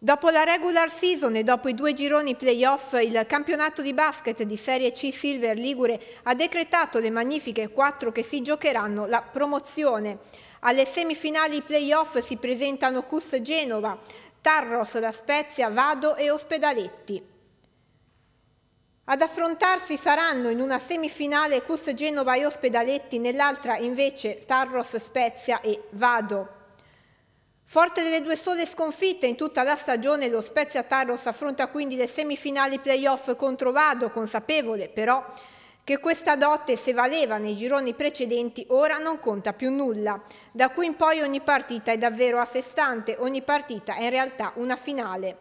Dopo la regular season e dopo i due gironi playoff, il campionato di basket di Serie C Silver Ligure ha decretato le magnifiche quattro che si giocheranno la promozione. Alle semifinali playoff si presentano Cus Genova, Tarros, La Spezia, Vado e Ospedaletti. Ad affrontarsi saranno in una semifinale Cus Genova e Ospedaletti, nell'altra invece Tarros, Spezia e Vado. Forte delle due sole sconfitte in tutta la stagione, lo Spezia Taros affronta quindi le semifinali playoff contro Vado, consapevole però che questa dote, se valeva nei gironi precedenti, ora non conta più nulla. Da qui in poi ogni partita è davvero a sé stante, ogni partita è in realtà una finale.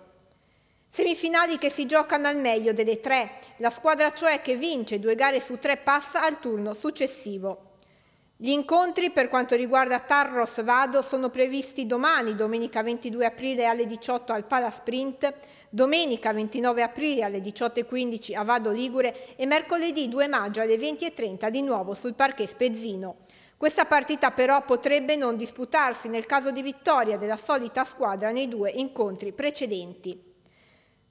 Semifinali che si giocano al meglio delle tre, la squadra cioè che vince due gare su tre passa al turno successivo. Gli incontri per quanto riguarda Tarros Vado sono previsti domani, domenica 22 aprile alle 18 al Palasprint, domenica 29 aprile alle 18.15 a Vado Ligure e mercoledì 2 maggio alle 20.30 di nuovo sul Parquet Spezzino. Questa partita però potrebbe non disputarsi nel caso di vittoria della solita squadra nei due incontri precedenti.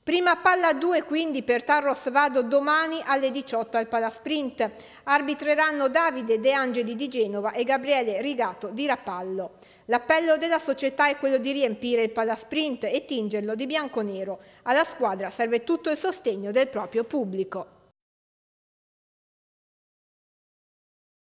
Prima palla 2 quindi per Tarros Vado domani alle 18 al Palasprint. Arbitreranno Davide De Angeli di Genova e Gabriele Rigato di Rapallo. L'appello della società è quello di riempire il Palasprint e tingerlo di bianco-nero. Alla squadra serve tutto il sostegno del proprio pubblico.